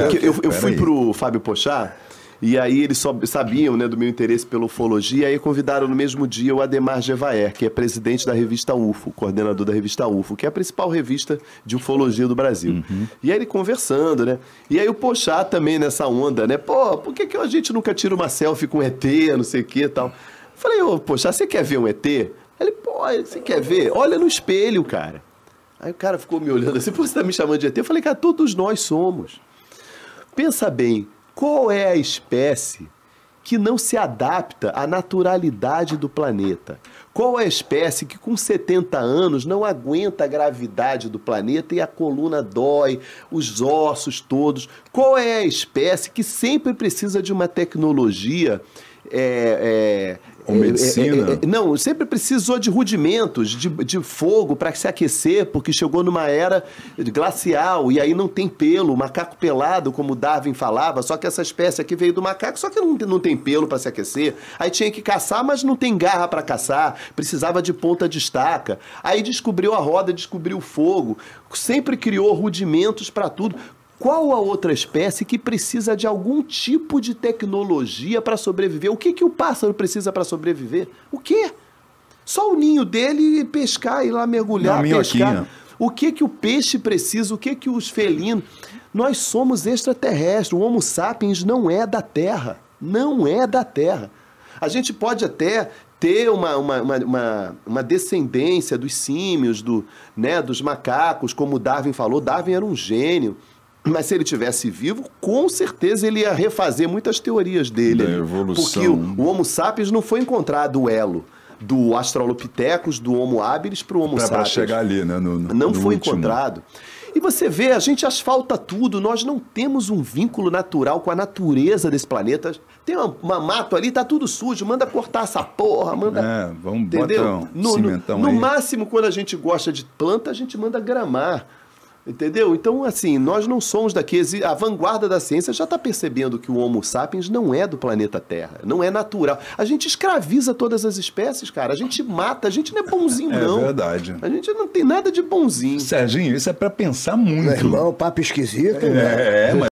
É, Porque eu, eu fui aí. pro Fábio Pochá. E aí eles sabiam né, do meu interesse pela ufologia, aí convidaram no mesmo dia o Ademar Jevaer, que é presidente da revista UFO, coordenador da revista UFO, que é a principal revista de ufologia do Brasil. Uhum. E aí ele conversando, né? E aí o Pochá também nessa onda, né? Pô, por que, que a gente nunca tira uma selfie com ET, não sei o que tal? Falei, ô, Pochá, você quer ver um ET? Ele, pô, você quer ver? Olha no espelho, cara. Aí o cara ficou me olhando assim, pô, você tá me chamando de ET? Eu falei, cara, todos nós somos. Pensa bem, qual é a espécie que não se adapta à naturalidade do planeta? Qual é a espécie que com 70 anos não aguenta a gravidade do planeta e a coluna dói, os ossos todos? Qual é a espécie que sempre precisa de uma tecnologia é é, é, é, medicina? É, é, não, sempre precisou de rudimentos, de, de fogo para se aquecer, porque chegou numa era glacial e aí não tem pelo, macaco pelado, como Darwin falava, só que essa espécie aqui veio do macaco, só que não, não tem pelo para se aquecer. Aí tinha que caçar, mas não tem garra para caçar, precisava de ponta de estaca. Aí descobriu a roda, descobriu o fogo, sempre criou rudimentos para tudo. Qual a outra espécie que precisa de algum tipo de tecnologia para sobreviver? O que, que o pássaro precisa para sobreviver? O quê? Só o ninho dele e pescar, ir lá mergulhar, Na pescar. O que que o peixe precisa? O que que os felinos? Nós somos extraterrestres. O Homo sapiens não é da Terra. Não é da Terra. A gente pode até ter uma, uma, uma, uma, descendência dos símios, do, né, dos macacos, como Darwin falou. Darwin era um gênio. Mas se ele tivesse vivo, com certeza ele ia refazer muitas teorias dele. Da evolução. Porque o, o Homo sapiens não foi encontrado o elo do Australopithecus, do Homo habilis para o Homo pra, sapiens. Para chegar ali, né? No, no, não no foi último. encontrado. E você vê, a gente asfalta tudo, nós não temos um vínculo natural com a natureza desse planeta. Tem uma, uma mato ali, tá tudo sujo, manda cortar essa porra, manda. É, vamos entendeu? botar um no, no, no máximo, quando a gente gosta de planta, a gente manda gramar. Entendeu? Então, assim, nós não somos daqui. A vanguarda da ciência já está percebendo que o Homo sapiens não é do planeta Terra, não é natural. A gente escraviza todas as espécies, cara. A gente mata, a gente não é bonzinho, é, é não. É verdade. A gente não tem nada de bonzinho. Serginho, isso é para pensar muito. Meu irmão, papo esquisito. É, né? é mas